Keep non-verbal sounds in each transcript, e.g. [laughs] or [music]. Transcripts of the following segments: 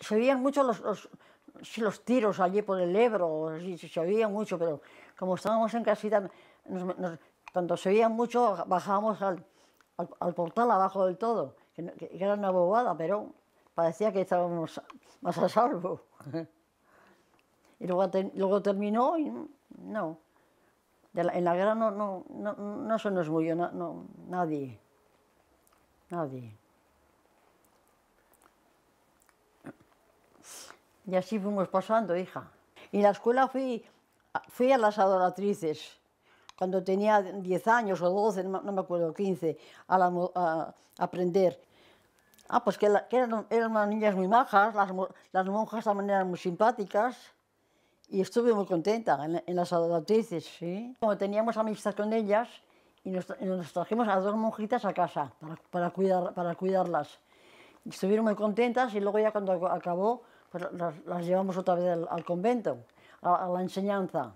se veían mucho los, los, tiros allí por el Ebro, se veía mucho, pero como estábamos en casita, cuando se oían mucho bajábamos al, portal abajo del todo, que, era una bobada, pero parecía que estábamos más a salvo. [laughs] y luego, terminó y no. en la guerra no, se nos murió nadie. Nadie. Y así fuimos pasando, hija. Y en la escuela fui, fui a las adoratrices, cuando tenía 10 años o 12, no me acuerdo, 15, a, aprender. Ah, pues que, eran, eran, unas niñas muy majas, las, las, monjas también eran muy simpáticas. Y estuve muy contenta en, las adoratrices, ¿sí? Como teníamos amistad con ellas, y nos, trajimos a dos monjitas a casa para, para, cuidar, para cuidarlas. Estuvieron muy contentas y luego ya cuando acabó pues, las, llevamos otra vez al, convento, a, la enseñanza.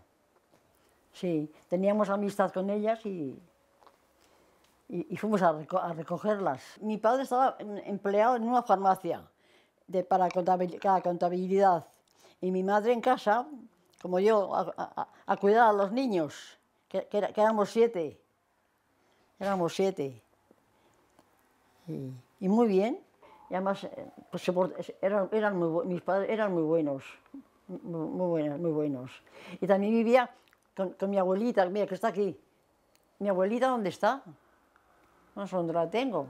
Sí, teníamos amistad con ellas y, fuimos a, recogerlas. Mi padre estaba empleado en una farmacia de, para contabilidad y mi madre en casa, como yo, a, cuidar a los niños, que, éramos siete. Éramos siete. Y muy bien. Y además, eh, pues eran, mis padres eran muy buenos, muy, buenos, muy buenos. Y también vivía con, mi abuelita, mira, que está aquí. ¿Mi abuelita dónde está? No sé dónde la tengo.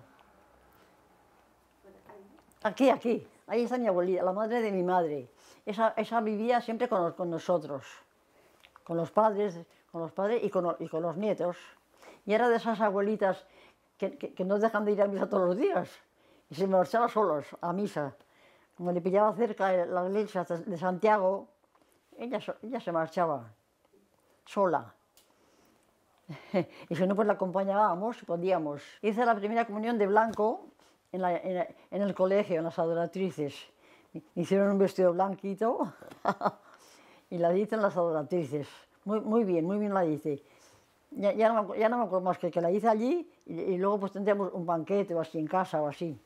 Aquí, aquí. Ahí está mi abuelita, la madre de mi madre. Esa, esa vivía siempre con, nosotros, con los padres, con los padres y con, los nietos. Y era de esas abuelitas que, que, no dejan de ir a misa todos los días y se marchaba solos a misa. Cuando le pillaba cerca la iglesia de Santiago, ella, ella se marchaba sola. [laughs] y si no, pues la acompañábamos, podíamos. Hice la primera comunión de blanco en, la, en, el colegio, en las adoratrices. Hicieron un vestido blanquito [laughs] y la dicen las adoratrices. Muy, muy bien, muy bien la dice Ya, no, ya no me acuerdo más que, que la hice allí y, y luego pues tendríamos un banquete o así en casa o así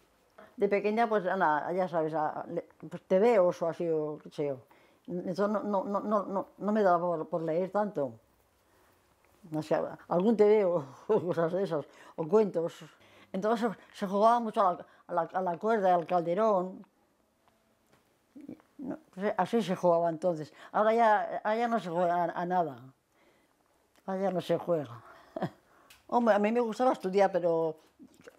de pequeña, pues ya sabes, pues, te veo o así, o qué sé yo. Entonces no, no, no, me daba por, leer tanto. no sea, algún te veo, [laughs] cosas de esas, o cuentos. Entonces se jugaba mucho a la, a la, cuerda, al calderón. Pues, así se jugaba entonces. Ahora ya, no se juega a, nada. allá no se juega. [laughs] Hombre, a mí me gustaba estudiar, pero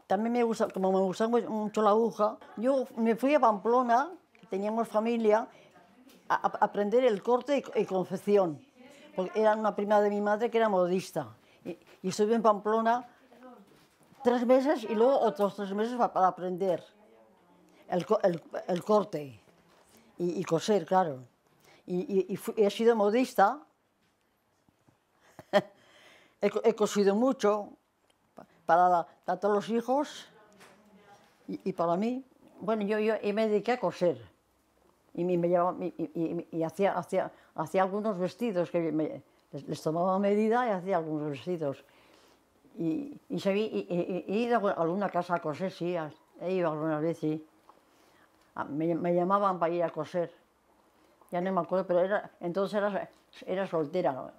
también me gusta, como me gustaba mucho la aguja, yo me fui a Pamplona, teníamos familia, a, aprender el corte y, confección. Porque era una prima de mi madre que era modista. Y, estuve en Pamplona tres meses y luego otros tres meses para, aprender el, el, corte y, coser, claro. Y, he sido modista, [laughs] he, he cosido mucho, para, todos los hijos y, para mí. Bueno, yo, yo y me dediqué a coser y, me llevaba, y, hacía, hacía, hacía, algunos vestidos que les, tomaba medida y hacía algunos vestidos. Y, y, se a alguna casa a coser, sí, he ido algunas veces, sí. Ah, me, llamaban para ir a coser. Ya no me acuerdo, pero era, entonces era, soltera,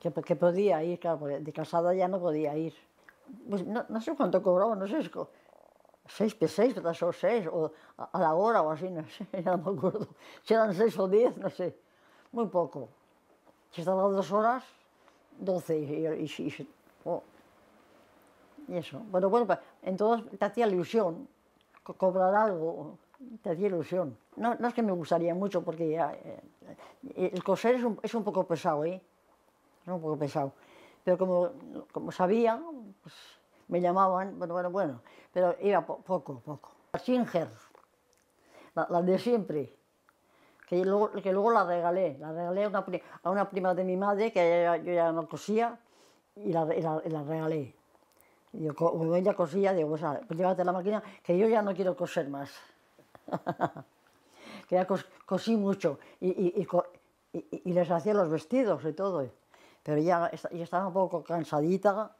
que, que podía ir, claro, de casada ya no podía ir pues no, no, sé cuánto cobraba, no sé, seis seis o seis, o a, la hora o así, [laughs] no sé, ya no me acuerdo, si eran seis o diez, no sé, muy poco. Si estaban dos horas, doce, y, y, y, oh. eso. Bueno, bueno, entonces te hacía ilusión cobrar algo, te hacía ilusión. No, no, es que me gustaría mucho, porque eh, el coser es un, es un poco pesado, ¿eh? Es un poco pesado. Pero como, como sabía, pues, me llamaban, bueno, bueno, bueno, pero iba poco, poco. La Singer, la, de siempre, que luego, que luego la regalé, la regalé a una, a una prima de mi madre, que yo ya no cosía, y la, regalé. Y yo, ella cosía, digo, pues, ah, pues llévate la máquina, que yo ya no quiero coser más. [laughs] que ya cosí mucho y, y, les hacía los vestidos y todo. Pero ya, ya estaba un poco cansadita,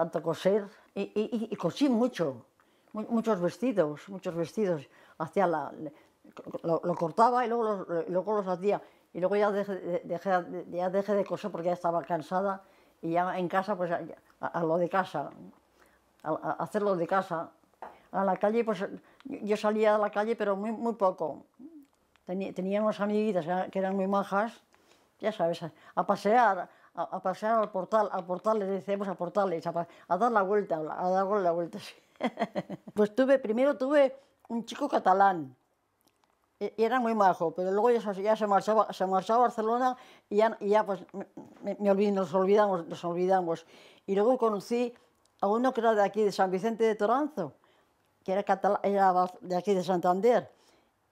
tanto coser, y, cosí mucho, muchos vestidos, muchos vestidos. Hacía lo, cortaba y luego los, luego los hacía. Y luego ya dejé, ya dejé de coser porque ya estaba cansada y ya en casa, pues a, lo de casa, a, hacerlo de casa. A la calle, pues yo salía a la calle, pero muy, muy poco. Tenía, tenía unas amiguitas que eran muy majas, ya sabes, a pasear, a, pasear al portal, a portales, decíamos a portales, a, dar la vuelta, a dar la vuelta. [laughs] pues tuve, primero tuve un chico catalán, e, y era muy majo, pero luego ya, se, marchaba, se marchaba a Barcelona y ya, pues me, nos olvidamos, nos olvidamos. Y luego conocí a uno que era de aquí, de San Vicente de Toranzo, que era, catalán, era de aquí de Santander,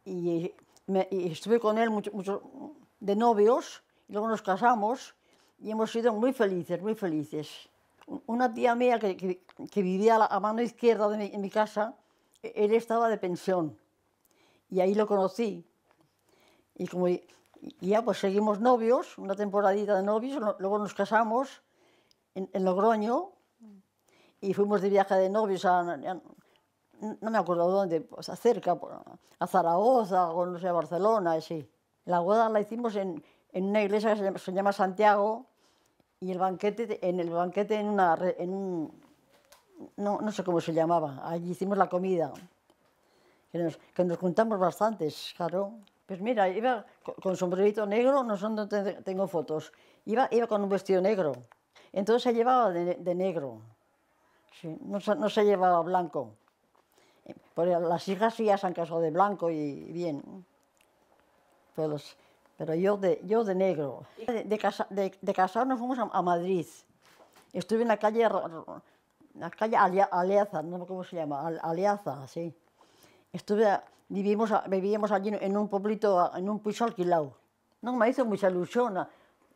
y, y estuve con él mucho, mucho, de novios, y luego nos casamos, y hemos sido muy felices, muy felices. Una tía mía que, que, vivía a, mano izquierda de mi, casa, e, él estaba de pensión y ahí lo conocí. Y como ya pues seguimos novios, una temporadita de novios, luego nos casamos en, Logroño mm. y fuimos de viaje de novios a, no me acuerdo dónde, pues cerca, a Zaragoza o no sé, a Barcelona, así. La boda la hicimos en, en una iglesia que se llama Santiago y el banquete, en el banquete en una... En un, no, sé cómo se llamaba, allí hicimos la comida, que nos, juntamos bastantes, claro. Pues mira, iba con sombrerito negro, no son dónde tengo fotos, iba, con un vestido negro, entonces se llevaba de, negro, no, no, se llevaba blanco. Eh, pues las hijas sí ya se han casado de blanco y bien. Pero yo de, yo de negro. De, de, de, nos fuimos a, Madrid. Estuve en la calle, la calle Aliaza, no sé cómo se llama, Aliaza, sí. Estuve, vivimos, vivíamos allí en un pueblito, en un piso alquilado. No, me hizo mucha ilusión.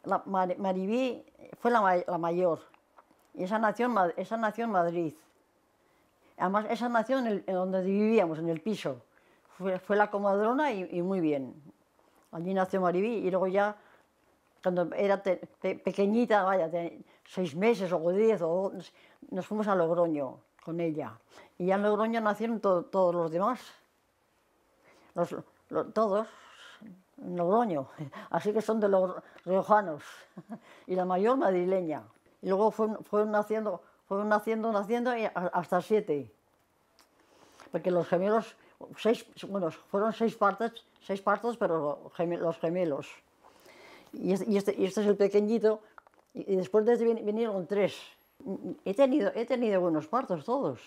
La, Maribí fue la, la mayor. Y esa nación, esa nación Madrid. Además, esa nación en, donde vivíamos, en el piso. Fue, la comadrona y, y muy bien. Allí nació Maribí y luego ya, cuando era pequeñita, vaya, de seis meses o diez, nos fuimos a Logroño con ella. Y ya en Logroño nacieron todos los demás. todos en Logroño. Así que son de los riojanos. Y la mayor madrileña. Y luego fueron, naciendo, fueron naciendo, naciendo hasta siete. Porque los gemelos, seis, bueno, fueron seis partes seis partos, pero los gemelos. Este, y este, es el pequeñito, y, después de este vinieron tres. He tenido, he tenido buenos partos todos.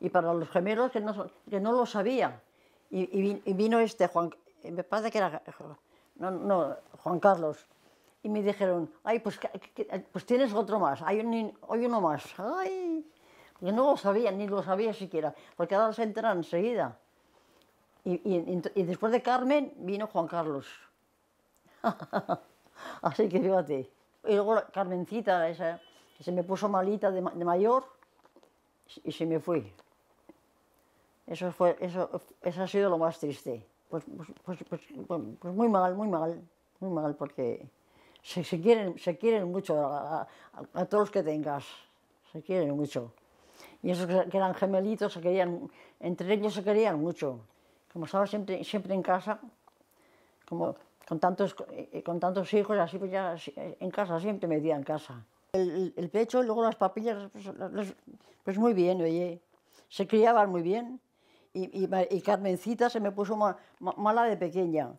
Y para los gemelos que no, que no lo sabía. Y, vino este, Juan, me parece que era no, no, Juan Carlos. Y me dijeron, ay, pues, pues tienes otro más, hay, un, hay uno más. Ay, yo no lo sabía, ni lo sabía siquiera, porque ahora se enteran enseguida. Y, después de Carmen vino Juan Carlos. [laughs] Así que fíjate. Y luego Carmencita, esa, se me puso malita de, mayor y se me fue. Eso, fue, eso, eso ha sido lo más triste. Pues, pues, pues, pues, pues muy mal, muy mal, muy mal, porque se, se quieren, se quieren mucho a, a, todos los que tengas, se quieren mucho. Y esos que eran gemelitos se querían, entre ellos se querían mucho como estaba siempre, siempre en casa, como ah. con tantos, eh, con tantos hijos, así pues ya en casa, siempre me metía en casa. El, pecho, luego las papillas, pues, pues, muy bien, oye. Se criaban muy bien. Y, Carmencita se me puso mala de pequeña.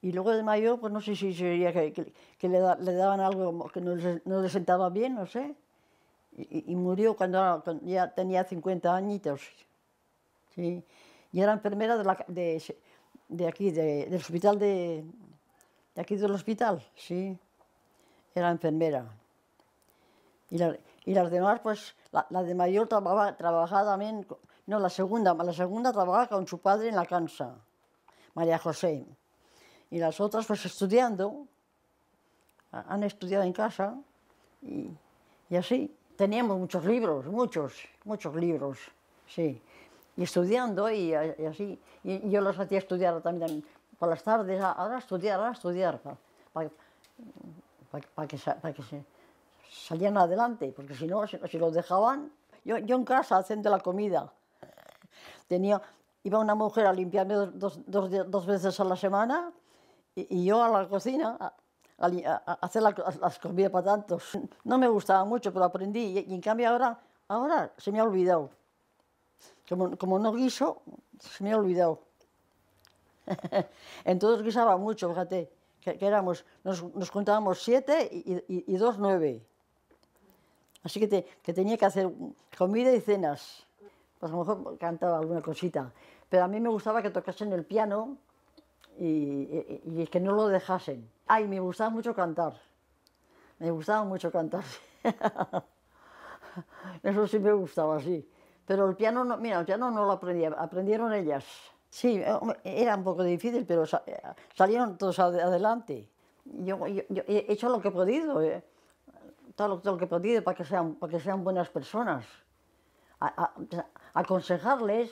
Y luego de mayor, pues no sé si sería que, le, daban algo que no, le sentaba bien, no sé. Y, murió cuando, cuando, ya tenía 50 añitos. Sí y era enfermera de, de, aquí, del hospital de, de aquí del hospital, sí, era enfermera. Y, la, las demás, pues, la, de mayor trabajaba, trabajaba también, no, la segunda, la segunda trabajaba con su padre en la cansa, María José. Y las otras, pues, estudiando, han estudiado en casa y, y así. Teníamos muchos libros, muchos, muchos libros, sí y estudiando y, así. Y, yo los hacía estudiar también por las tardes, ah, ahora estudiar, ahora estudiar, para, para, para que, se, salían adelante, porque si no, si, los dejaban... Yo, yo, en casa haciendo la comida, tenía, iba una mujer a limpiarme dos, dos, dos veces a la semana y, yo a la cocina a, hacer las comidas para tantos. No me gustaba mucho, pero aprendí y, y en cambio ahora, ahora se me ha olvidado. Como, no guiso, se me ha olvidado. [laughs] Entonces guisaba mucho, fíjate, que, éramos, nos, contábamos siete y, dos nueve. Así que, que, tenía que hacer comida y cenas. Pues a lo mejor cantaba alguna cosita. Pero a mí me gustaba que tocasen el piano y, y que no lo dejasen. Ay, me gustaba mucho cantar. Me gustaba mucho cantar. [laughs] Eso sí me gustaba, sí. Pero el piano, no, mira, el piano no lo aprendía, aprendieron ellas. Sí, eh, era un poco difícil, pero eh, salieron todos adelante. Yo, he hecho lo que he podido, eh. todo, lo, que he podido para que sean, para sean buenas personas. A, aconsejarles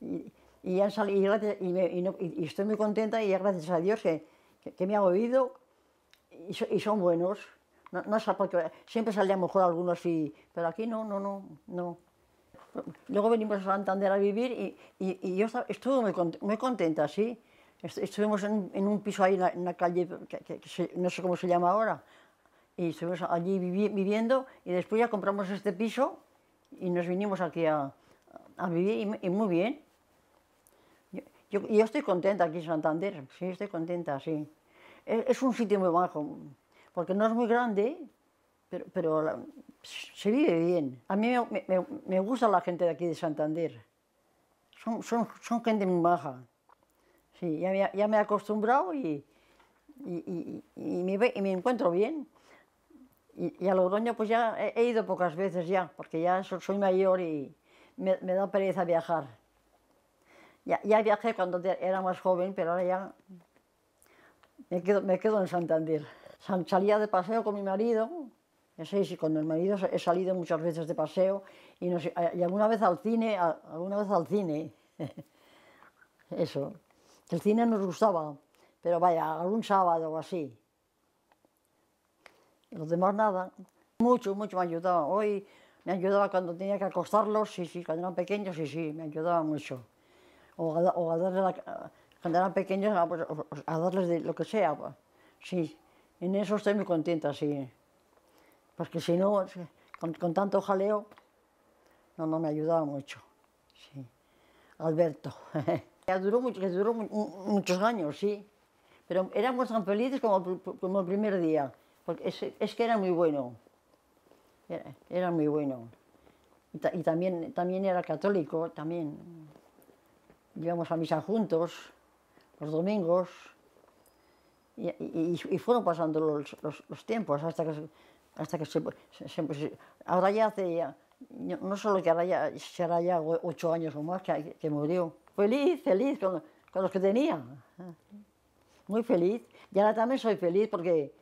y, estoy muy contenta y gracias a Dios que, me ha oído y, son buenos. No, no porque siempre salía mejor algunos, y, pero aquí no, no, no, no. Luego venimos a Santander a vivir y, yo estuve muy, contenta, Estuvimos en, un piso ahí en la, calle, no sé cómo se llama ahora, y estuvimos allí viviendo y después ya compramos este piso y nos vinimos aquí a, vivir y, muy bien. Yo, estoy contenta aquí en Santander, sí, estoy contenta, sí. Es, es un sitio muy bajo, porque no es muy grande, pero, se vive bien. A mí me, gusta la gente de aquí de Santander. Son, son, son gente muy baja. Sí, ya, me, ya me he acostumbrado y, y, y, me, me encuentro bien. Y, a Logroño pues ya he, ido pocas veces ya, porque ya soy mayor y me, me da pereza viajar. Ya, ya, viajé cuando era más joven, pero ahora ya me quedo, me quedo en Santander. Salía de paseo con mi marido seis y con el marido he salido muchas veces de paseo y, y alguna vez al cine, alguna vez al cine. [laughs] Eso. El cine nos gustaba, pero vaya, algún sábado o así. Los demás nada. Mucho, mucho me ayudaba Hoy me ayudaba cuando tenía que acostarlos, sí, sí, cuando eran pequeños, sí, sí, me ayudaba mucho. O a, o a darle cuando eran pequeños, a, pues, darles lo que sea. Pues. Sí, en eso estoy muy contenta, sí porque si no, con, tanto jaleo, no, no me ayudaba mucho. Alberto. [laughs] duró, mucho, duró muchos años, sí. Pero éramos tan felices como, como el primer día, porque es, es que era muy bueno. Era, muy bueno. Y, también, también era católico, también. Íbamos a misa juntos, los domingos, y, y, fueron pasando los, los, los tiempos hasta que hasta que se, pues, ahora ya hace no solo que ahora ya será ya ocho años o más que, murió. Feliz, feliz con, los que tenía. Muy feliz. Y ahora también soy feliz porque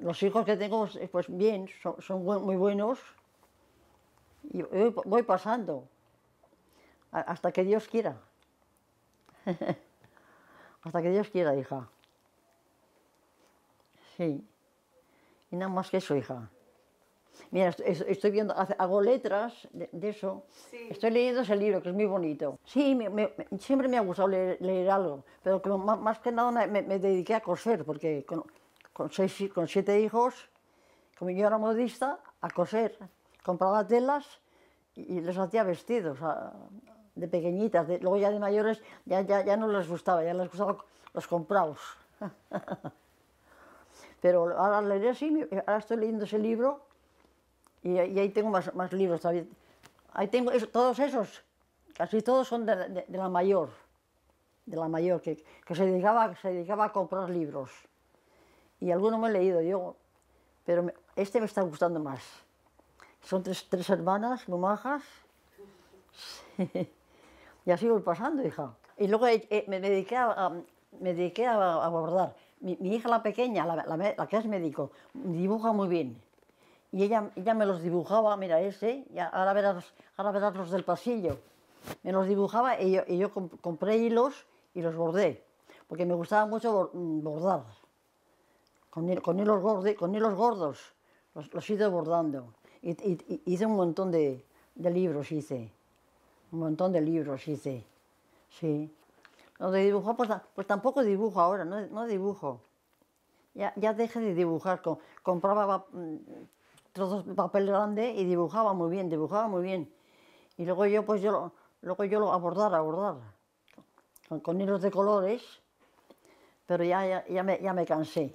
los, hijos que tengo, pues bien, son, muy buenos. Y voy pasando. Hasta que Dios quiera. [laughs] hasta que Dios quiera, hija. Sí y nada más que eso, hija. Mira, estoy viendo, hago letras de, eso. Estoy leyendo ese libro, que es muy bonito. Sí, siempre me ha gustado leer, algo, pero más, que nada me, dediqué a coser, porque con, seis, con siete hijos, como yo era modista, a coser. Compraba telas y, les hacía vestidos de pequeñitas. luego ya de mayores ya, ya, ya no les gustaba, ya les gustaba los comprados. [laughs] Pero ahora leeré así, ahora estoy leyendo ese libro y, ahí tengo más, más libros Ahí tengo todos esos, casi todos son de, la mayor, de la mayor, que, que se, dedicaba, se dedicaba a comprar libros. Y algunos me he leído yo, pero este me está gustando más. Son tres, tres hermanas, momajas. majas Y así voy pasando, hija. Y luego eh, eh, me dediqué a, me dediqué a, mi, hija la pequeña, la, la, que es médico, dibuja muy bien. Y ella, ella me los dibujaba, mira ese, y ahora verás, ahora verás los del pasillo. Me los dibujaba y yo, y yo compré hilos y los bordé, porque me gustaba mucho mm, bordar, con, con hilos, gordos, con hilos gordos, los, los hice bordando. Y, hice un montón de, de libros, hice, un montón de libros hice, sí no pues, pues, tampoco dibujo ahora, no, dibujo. Ya, dejé de dibujar, compraba mm, trozos papel grande y dibujaba muy bien, dibujaba muy bien. Y luego yo, pues yo, luego yo lo abordar, abordar, con, hilos de colores, pero ya, ya, ya, me, cansé.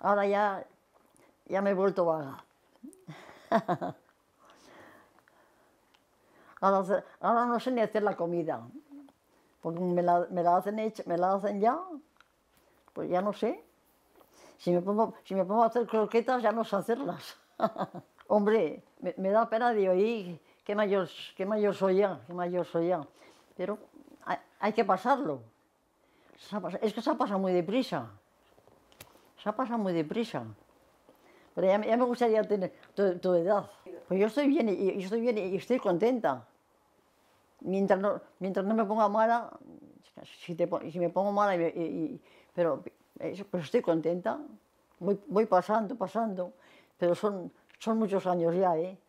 Ahora ya, ya me he vuelto vaga. [laughs] ahora no sé ni hacer la comida porque me la, me la hacen me la hacen ya, pues ya no sé. Si me pongo, si me pongo a hacer croquetas, ya no sé hacerlas. [laughs] Hombre, me, da pena de oír qué mayor, qué mayor soy ya, qué mayor soy ya. Pero hay, hay que pasarlo. Es que se ha pasado muy deprisa. Se ha pasado muy deprisa. Pero ya, me gustaría tener tu, edad. Pues yo estoy bien estoy bien y estoy contenta mientras no, mientras no me ponga mala, si, si me pongo mala, y, pero, eh, pero, estoy contenta, voy, voy, pasando, pasando, pero son, son muchos años ya, ¿eh?